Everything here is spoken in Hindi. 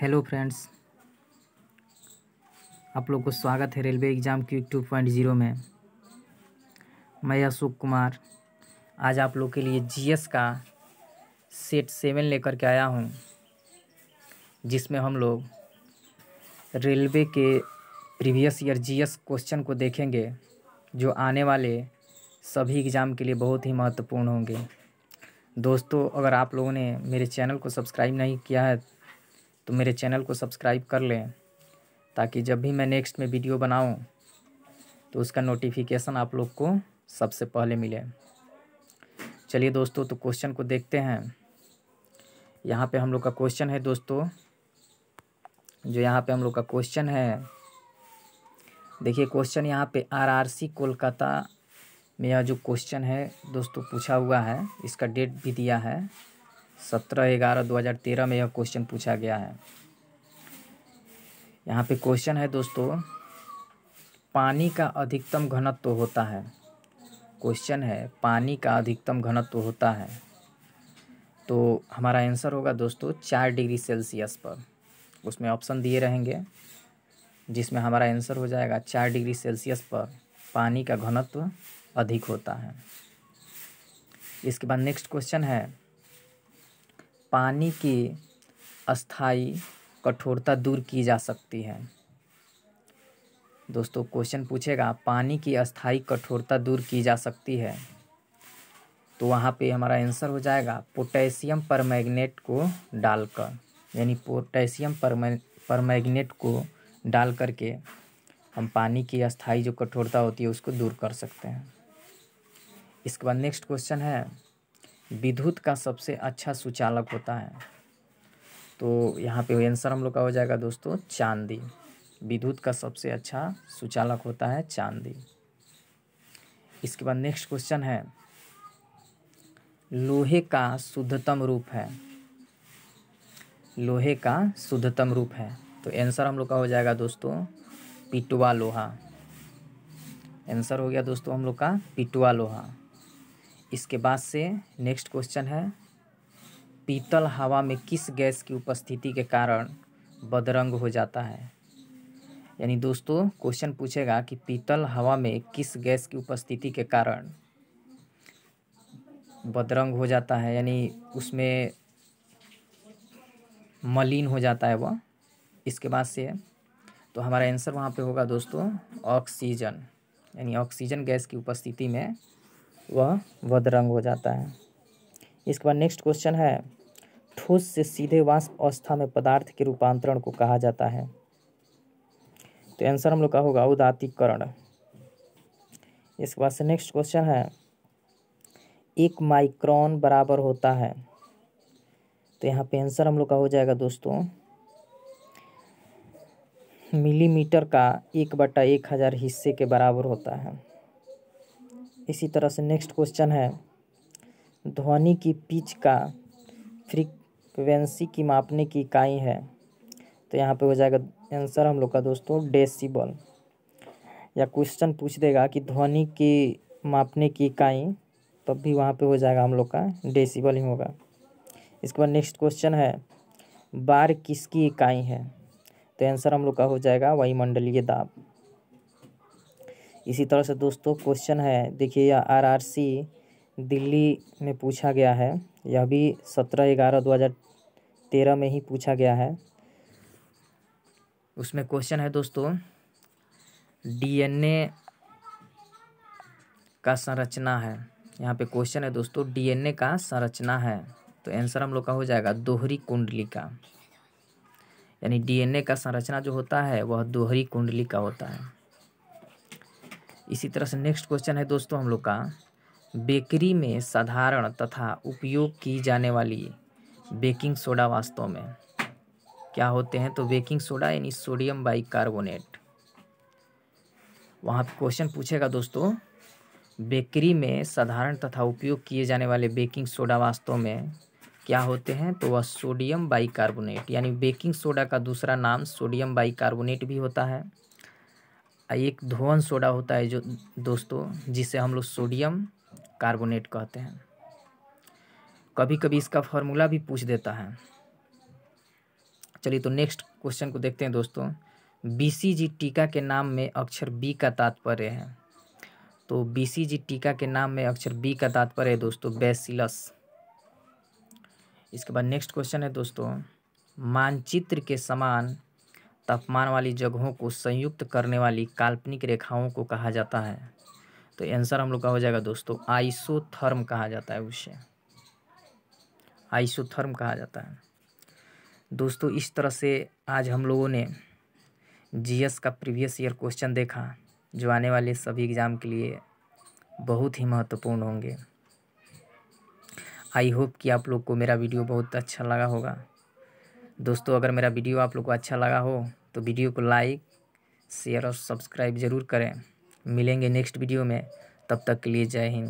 हेलो फ्रेंड्स आप लोग को स्वागत है railway exam Q two point zero में मैं अशोक कुमार आज आप लोग के लिए जीएस का सेट सेवन लेकर के आया हूँ जिसमें हम लोग रेलवे के प्रीवियस ईयर जीएस क्वेश्चन को देखेंगे जो आने वाले सभी एग्ज़ाम के लिए बहुत ही महत्वपूर्ण होंगे दोस्तों अगर आप लोगों ने मेरे चैनल को सब्सक्राइब नहीं किया है तो मेरे चैनल को सब्सक्राइब कर लें ताकि जब भी मैं नेक्स्ट में वीडियो बनाऊं तो उसका नोटिफिकेशन आप लोग को सबसे पहले मिले चलिए दोस्तों तो क्वेश्चन को देखते हैं यहाँ पे हम लोग का क्वेश्चन है दोस्तों जो यहाँ पे हम लोग का क्वेश्चन है देखिए क्वेश्चन यहाँ पे आरआरसी कोलकाता में यह जो क्वेश्चन है दोस्तों पूछा हुआ है इसका डेट भी दिया है सत्रह ग्यारह दो हज़ार तेरह में यह क्वेश्चन पूछा गया है यहाँ पे क्वेश्चन है दोस्तों पानी का अधिकतम घनत्व होता है क्वेश्चन है पानी का अधिकतम घनत्व होता है तो हमारा आंसर होगा दोस्तों चार डिग्री सेल्सियस पर उसमें ऑप्शन दिए रहेंगे जिसमें हमारा आंसर हो जाएगा चार डिग्री सेल्सियस पर पानी का घनत्व अधिक होता है इसके बाद नेक्स्ट क्वेश्चन है पानी की अस्थाई कठोरता दूर की जा सकती है दोस्तों क्वेश्चन पूछेगा पानी की अस्थाई कठोरता दूर की जा सकती है तो वहाँ पे हमारा आंसर हो जाएगा पोटेशियम पर को डालकर यानी पोटेशियम पर को डाल करके हम पानी की अस्थाई जो कठोरता होती है उसको दूर कर सकते हैं इसके बाद नेक्स्ट क्वेश्चन है विद्युत का सबसे अच्छा सुचालक होता है तो यहाँ पे आंसर हम लोग का हो जाएगा दोस्तों चांदी विद्युत का सबसे अच्छा सुचालक होता है चांदी इसके बाद नेक्स्ट क्वेश्चन है लोहे का शुद्धतम रूप है लोहे का शुद्धतम रूप है तो आंसर हम लोग का हो जाएगा दोस्तों पिटुआ लोहा आंसर हो गया दोस्तों हम लोग का पिटुआ लोहा इसके बाद से नेक्स्ट क्वेश्चन है पीतल हवा में किस गैस की उपस्थिति के कारण बदरंग हो जाता है यानी दोस्तों क्वेश्चन पूछेगा कि पीतल हवा में किस गैस की उपस्थिति के कारण बदरंग हो जाता है यानी उसमें मलिन हो जाता है वह इसके बाद से तो हमारा आंसर वहाँ पे होगा दोस्तों ऑक्सीजन यानी ऑक्सीजन गैस की उपस्थिति में वह बदरंग हो जाता है इसके बाद नेक्स्ट क्वेश्चन है ठोस से सीधे वाष्प अवस्था में पदार्थ के रूपांतरण को कहा जाता है तो आंसर हम लोग का होगा उदातिकरण इसके बाद से नेक्स्ट क्वेश्चन है एक माइक्रॉन बराबर होता है तो यहाँ पे आंसर हम लोग का हो जाएगा दोस्तों मिलीमीटर का एक बटा एक हज़ार हिस्से के बराबर होता है इसी तरह से नेक्स्ट क्वेश्चन है ध्वनि की पिच का फ्रीक्वेंसी की मापने की इकाई है तो यहाँ पे हो जाएगा आंसर हम लोग का दोस्तों डेसिबल या क्वेश्चन पूछ देगा कि ध्वनि की मापने की इकाई तब भी वहाँ पे हो जाएगा हम लोग का डेसिबल ही होगा इसके बाद नेक्स्ट क्वेश्चन है बार किसकी इकाई है तो आंसर हम लोग का हो जाएगा वायुमंडलीय दाब इसी तरह से दोस्तों क्वेश्चन है देखिए यह आरआरसी दिल्ली में पूछा गया है यह भी सत्रह ग्यारह दो हज़ार तेरह में ही पूछा गया है उसमें क्वेश्चन है दोस्तों डीएनए का संरचना है यहाँ पे क्वेश्चन है दोस्तों डीएनए का संरचना है तो आंसर हम लोग का हो जाएगा दोहरी कुंडली का यानी डीएनए का संरचना जो होता है वह दोहरी कुंडली का होता है इसी तरह से नेक्स्ट क्वेश्चन है दोस्तों हम लोग का बेकरी में साधारण तथा उपयोग की जाने वाली बेकिंग सोडा वास्तव में क्या होते हैं तो बेकिंग सोडा यानी सोडियम बाइकार्बोनेट वहाँ पे क्वेश्चन पूछेगा दोस्तों बेकरी में साधारण तथा उपयोग किए जाने वाले बेकिंग सोडा वास्तव में क्या होते हैं तो वह सोडियम बाइकार्बोनेट यानी बेकिंग सोडा का दूसरा नाम सोडियम बाइकार्बोनेट भी होता है एक धोवन सोडा होता है जो दोस्तों जिसे हम लोग सोडियम कार्बोनेट कहते हैं कभी कभी इसका फॉर्मूला भी पूछ देता है चलिए तो नेक्स्ट क्वेश्चन को देखते हैं दोस्तों बीसीजी टीका के नाम में अक्षर बी का तात्पर्य है तो बीसीजी टीका के नाम में अक्षर बी का तात्पर्य है दोस्तों बेसिलस इसके बाद नेक्स्ट क्वेश्चन है दोस्तों मानचित्र के समान तापमान वाली जगहों को संयुक्त करने वाली काल्पनिक रेखाओं को कहा जाता है तो आंसर हम लोग का हो जाएगा दोस्तों आइसोथर्म कहा जाता है उसे आइसोथर्म कहा जाता है दोस्तों इस तरह से आज हम लोगों ने जीएस का प्रीवियस ईयर क्वेश्चन देखा जो आने वाले सभी एग्ज़ाम के लिए बहुत ही महत्वपूर्ण होंगे आई होप कि आप लोग को मेरा वीडियो बहुत अच्छा लगा होगा दोस्तों अगर मेरा वीडियो आप लोग को अच्छा लगा हो तो वीडियो को लाइक शेयर और सब्सक्राइब ज़रूर करें मिलेंगे नेक्स्ट वीडियो में तब तक के लिए जय हिंद